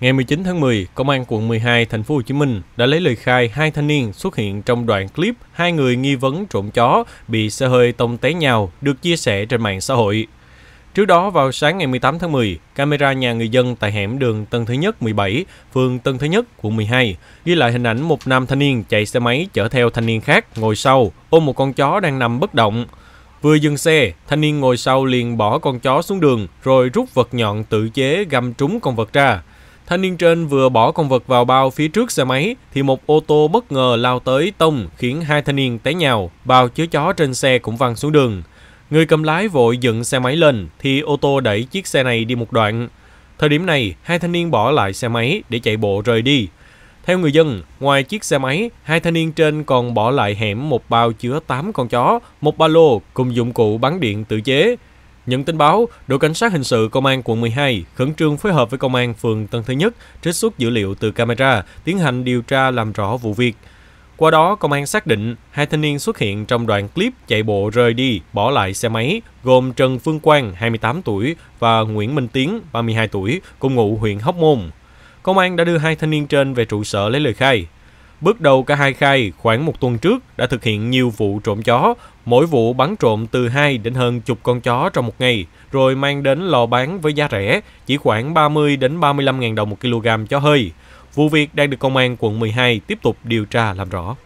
Ngày 19 tháng 10, Công an quận 12, thành phố Hồ Chí Minh đã lấy lời khai hai thanh niên xuất hiện trong đoạn clip hai người nghi vấn trộm chó bị xe hơi tông té nhau được chia sẻ trên mạng xã hội. Trước đó vào sáng ngày 18 tháng 10, camera nhà người dân tại hẻm đường Tân Thứ Nhất 17, phường Tân Thứ Nhất, quận 12 ghi lại hình ảnh một nam thanh niên chạy xe máy chở theo thanh niên khác ngồi sau ôm một con chó đang nằm bất động. Vừa dừng xe, thanh niên ngồi sau liền bỏ con chó xuống đường rồi rút vật nhọn tự chế găm trúng con vật ra. Thanh niên trên vừa bỏ con vật vào bao phía trước xe máy thì một ô tô bất ngờ lao tới tông khiến hai thanh niên té nhào, bao chứa chó trên xe cũng văng xuống đường. Người cầm lái vội dựng xe máy lên thì ô tô đẩy chiếc xe này đi một đoạn. Thời điểm này, hai thanh niên bỏ lại xe máy để chạy bộ rời đi. Theo người dân, ngoài chiếc xe máy, hai thanh niên trên còn bỏ lại hẻm một bao chứa 8 con chó, một ba lô cùng dụng cụ bắn điện tự chế. Nhận tin báo, đội cảnh sát hình sự công an quận 12 khẩn trương phối hợp với công an phường Tân Thứ Nhất trích xuất dữ liệu từ camera, tiến hành điều tra làm rõ vụ việc. Qua đó, công an xác định hai thanh niên xuất hiện trong đoạn clip chạy bộ rời đi, bỏ lại xe máy, gồm Trần Phương Quang, 28 tuổi và Nguyễn Minh Tiến, 32 tuổi, cùng ngụ huyện Hóc Môn. Công an đã đưa hai thanh niên trên về trụ sở lấy lời khai. Bước đầu cả hai khai khoảng một tuần trước đã thực hiện nhiều vụ trộm chó, mỗi vụ bắn trộm từ 2 đến hơn chục con chó trong một ngày, rồi mang đến lò bán với giá rẻ, chỉ khoảng 30 đến 35 ngàn đồng một kg chó hơi. Vụ việc đang được công an quận 12 tiếp tục điều tra làm rõ.